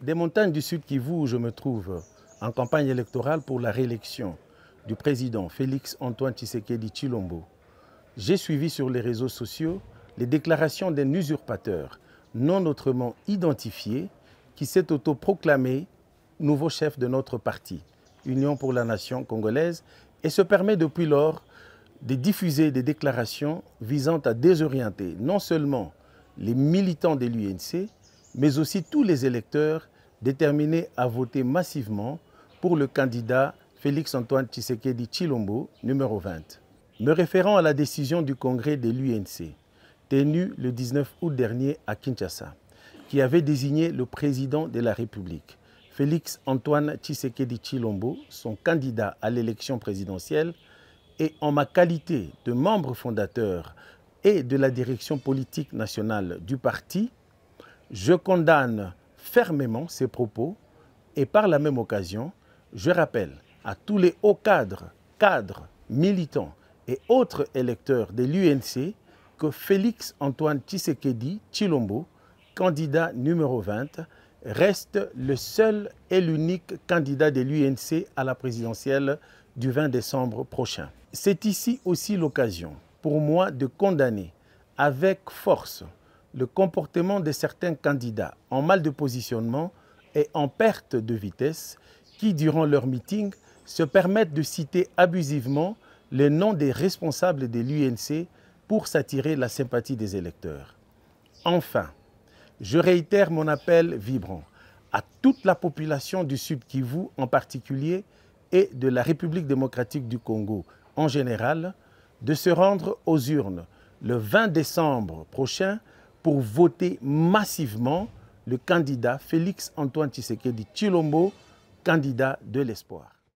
Des montagnes du Sud Kivu où je me trouve en campagne électorale pour la réélection du président Félix Antoine Tshisekedi Chilombo, j'ai suivi sur les réseaux sociaux les déclarations d'un usurpateur non autrement identifié qui s'est autoproclamé nouveau chef de notre parti, Union pour la Nation congolaise, et se permet depuis lors de diffuser des déclarations visant à désorienter non seulement les militants de l'UNC, mais aussi tous les électeurs déterminés à voter massivement pour le candidat Félix-Antoine Tshisekedi Chilombo, numéro 20. Me référant à la décision du congrès de l'UNC, tenue le 19 août dernier à Kinshasa, qui avait désigné le président de la République, Félix-Antoine Tshisekedi Chilombo, son candidat à l'élection présidentielle, et en ma qualité de membre fondateur et de la direction politique nationale du parti, je condamne fermement ces propos et par la même occasion, je rappelle à tous les hauts cadres, cadres, militants et autres électeurs de l'UNC que Félix Antoine Tshisekedi Chilombo, candidat numéro 20, reste le seul et l'unique candidat de l'UNC à la présidentielle du 20 décembre prochain. C'est ici aussi l'occasion pour moi de condamner avec force le comportement de certains candidats en mal de positionnement et en perte de vitesse qui, durant leur meeting, se permettent de citer abusivement les noms des responsables de l'UNC pour s'attirer la sympathie des électeurs. Enfin, je réitère mon appel vibrant à toute la population du Sud-Kivu en particulier et de la République démocratique du Congo en général de se rendre aux urnes le 20 décembre prochain pour voter massivement le candidat Félix-Antoine Tshisekedi Chilombo, candidat de l'espoir.